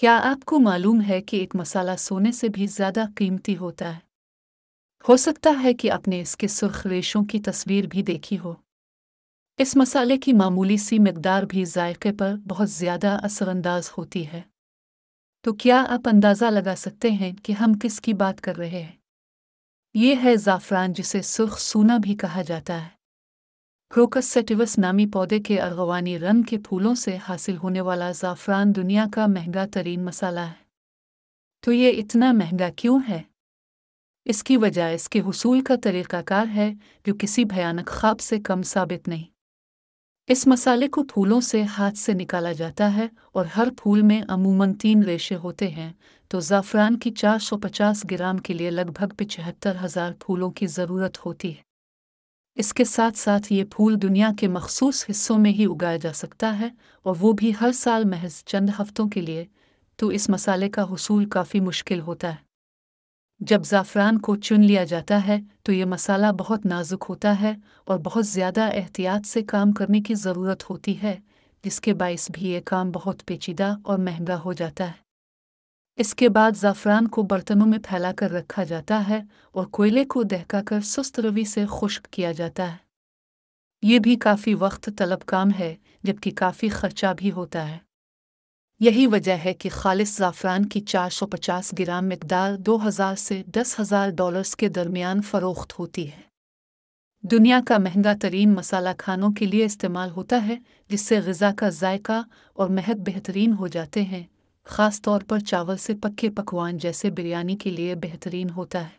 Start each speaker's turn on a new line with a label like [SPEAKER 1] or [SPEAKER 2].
[SPEAKER 1] क्या आपको मालूम है कि एक मसाला सोने से भी ज़्यादा कीमती होता है हो सकता है कि आपने इसके सुर्ख रेशों की तस्वीर भी देखी हो इस मसाले की मामूली सी मकदार भी जायके पर बहुत ज़्यादा असरअंदाज होती है तो क्या आप अंदाज़ा लगा सकते हैं कि हम किसकी बात कर रहे हैं ये है ज़ाफ़रान जिसे सुर्ख सूना भी कहा जाता है क्रोकस सेटिवस नामी पौधे के अगवानी रंग के फूलों से हासिल होने वाला ज़ाफ़रान दुनिया का महंगा तरीन मसाला है तो ये इतना महंगा क्यों है इसकी वजह इसके हसूल का तरीक़ाकार है जो किसी भयानक ख्वाब से कम साबित नहीं इस मसाले को फूलों से हाथ से निकाला जाता है और हर फूल में अमूमन तीन रेशे होते हैं तो ज़ाफ़रान की 450 ग्राम के लिए लगभग पिचहत्तर हज़ार फूलों की ज़रूरत होती है इसके साथ साथ ये फूल दुनिया के मखसूस हिस्सों में ही उगाया जा सकता है और वो भी हर साल महज चंद हफ्तों के लिए तो इस मसाले का हसूल काफ़ी मुश्किल होता है जब ज़ाफ़रान को चुन लिया जाता है तो ये मसाला बहुत नाजुक होता है और बहुत ज़्यादा एहतियात से काम करने की ज़रूरत होती है जिसके बायस भी ये काम बहुत पेचीदा और महंगा हो जाता है इसके बाद ज़ाफ़रान को बर्तनों में फैलाकर रखा जाता है और कोयले को दहकाकर सुस्त रवि से खुश्क किया जाता है ये भी काफ़ी वक्त तलब काम है जबकि काफ़ी खर्चा भी होता है यही वजह है कि खालिस ज़ाफ़रान की 450 ग्राम मकदार 2000 से 10000 डॉलर्स के दरमियान फ़रोख्त होती है दुनिया का महंगा तरीन मसाला खानों के लिए इस्तेमाल होता है जिससे गज़ा का जायका और महक बेहतरीन हो जाते हैं ख़ास तौर पर चावल से पक्के पकवान जैसे बिरयानी के लिए बेहतरीन होता है